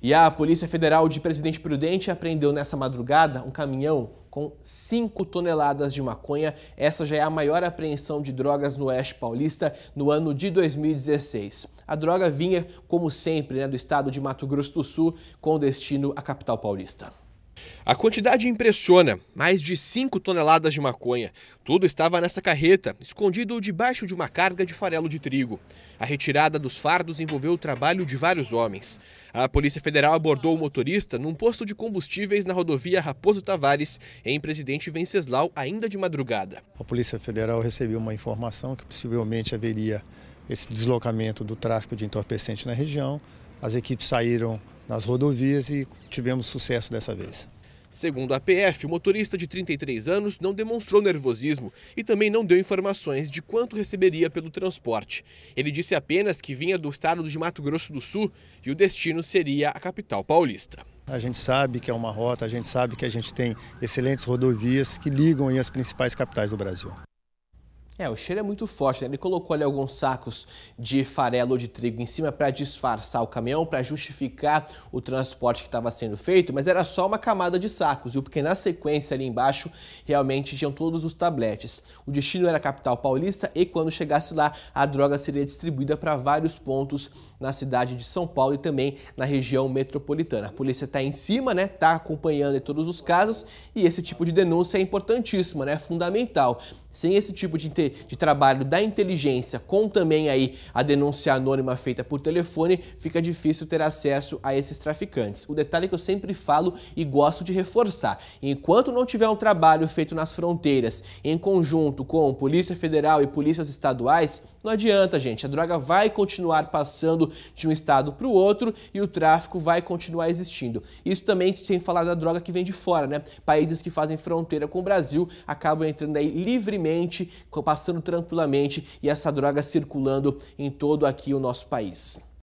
E a Polícia Federal de Presidente Prudente apreendeu nessa madrugada um caminhão com 5 toneladas de maconha. Essa já é a maior apreensão de drogas no Oeste Paulista no ano de 2016. A droga vinha, como sempre, né, do estado de Mato Grosso do Sul, com destino à capital paulista. A quantidade impressiona, mais de 5 toneladas de maconha. Tudo estava nessa carreta, escondido debaixo de uma carga de farelo de trigo. A retirada dos fardos envolveu o trabalho de vários homens. A Polícia Federal abordou o motorista num posto de combustíveis na rodovia Raposo Tavares, em Presidente Venceslau, ainda de madrugada. A Polícia Federal recebeu uma informação que possivelmente haveria esse deslocamento do tráfico de entorpecente na região. As equipes saíram nas rodovias e tivemos sucesso dessa vez. Segundo a PF, o motorista de 33 anos não demonstrou nervosismo e também não deu informações de quanto receberia pelo transporte. Ele disse apenas que vinha do estado de Mato Grosso do Sul e o destino seria a capital paulista. A gente sabe que é uma rota, a gente sabe que a gente tem excelentes rodovias que ligam as principais capitais do Brasil. É, o cheiro é muito forte, né? Ele colocou ali alguns sacos de farelo ou de trigo em cima para disfarçar o caminhão, para justificar o transporte que estava sendo feito, mas era só uma camada de sacos, viu? Porque na sequência ali embaixo realmente tinham todos os tabletes. O destino era a capital paulista e quando chegasse lá, a droga seria distribuída para vários pontos na cidade de São Paulo e também na região metropolitana. A polícia está em cima, né? Está acompanhando todos os casos e esse tipo de denúncia é importantíssima, né? É fundamental sem esse tipo de, de trabalho da inteligência, com também aí a denúncia anônima feita por telefone, fica difícil ter acesso a esses traficantes. O detalhe que eu sempre falo e gosto de reforçar: enquanto não tiver um trabalho feito nas fronteiras em conjunto com Polícia Federal e polícias estaduais, não adianta, gente, a droga vai continuar passando de um estado para o outro e o tráfico vai continuar existindo. Isso também sem falar da droga que vem de fora, né? Países que fazem fronteira com o Brasil acabam entrando aí livremente, passando tranquilamente e essa droga circulando em todo aqui o nosso país.